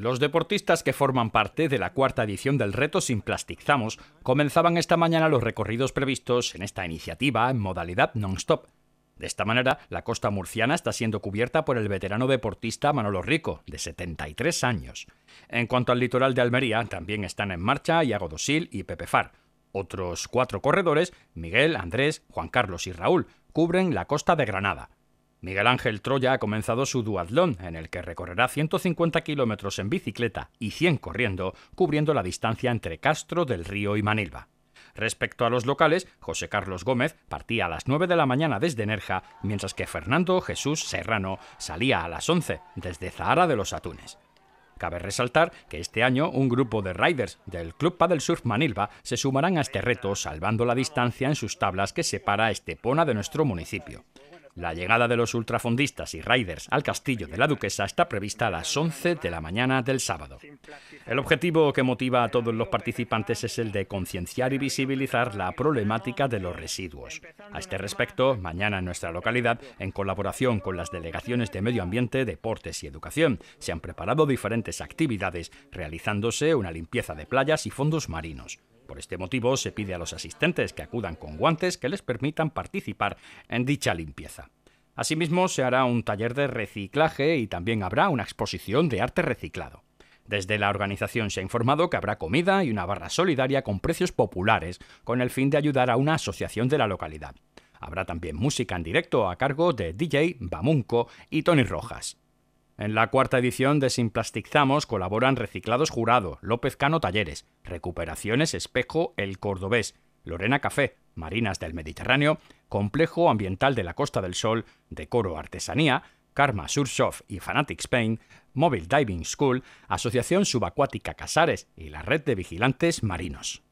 Los deportistas que forman parte de la cuarta edición del reto Sin Plastizamos comenzaban esta mañana los recorridos previstos en esta iniciativa en modalidad non-stop. De esta manera, la costa murciana está siendo cubierta por el veterano deportista Manolo Rico, de 73 años. En cuanto al litoral de Almería, también están en marcha Iago Dosil y Pepe Far. Otros cuatro corredores, Miguel, Andrés, Juan Carlos y Raúl, cubren la costa de Granada. Miguel Ángel Troya ha comenzado su duatlón, en el que recorrerá 150 kilómetros en bicicleta y 100 corriendo, cubriendo la distancia entre Castro del Río y Manilva. Respecto a los locales, José Carlos Gómez partía a las 9 de la mañana desde Nerja, mientras que Fernando Jesús Serrano salía a las 11 desde Zahara de los Atunes. Cabe resaltar que este año un grupo de riders del Club Padel Surf Manilva se sumarán a este reto salvando la distancia en sus tablas que separa Estepona de nuestro municipio. La llegada de los ultrafondistas y riders al castillo de la duquesa está prevista a las 11 de la mañana del sábado. El objetivo que motiva a todos los participantes es el de concienciar y visibilizar la problemática de los residuos. A este respecto, mañana en nuestra localidad, en colaboración con las delegaciones de Medio Ambiente, Deportes y Educación, se han preparado diferentes actividades, realizándose una limpieza de playas y fondos marinos. Por este motivo se pide a los asistentes que acudan con guantes que les permitan participar en dicha limpieza. Asimismo, se hará un taller de reciclaje y también habrá una exposición de arte reciclado. Desde la organización se ha informado que habrá comida y una barra solidaria con precios populares, con el fin de ayudar a una asociación de la localidad. Habrá también música en directo a cargo de DJ Bamunco y Tony Rojas. En la cuarta edición de Simplastizamos colaboran Reciclados Jurado, López Cano Talleres, Recuperaciones Espejo El Cordobés, Lorena Café, Marinas del Mediterráneo, Complejo Ambiental de la Costa del Sol, Decoro Artesanía, Karma Shop y Fanatic Spain, Mobile Diving School, Asociación Subacuática Casares y la Red de Vigilantes Marinos.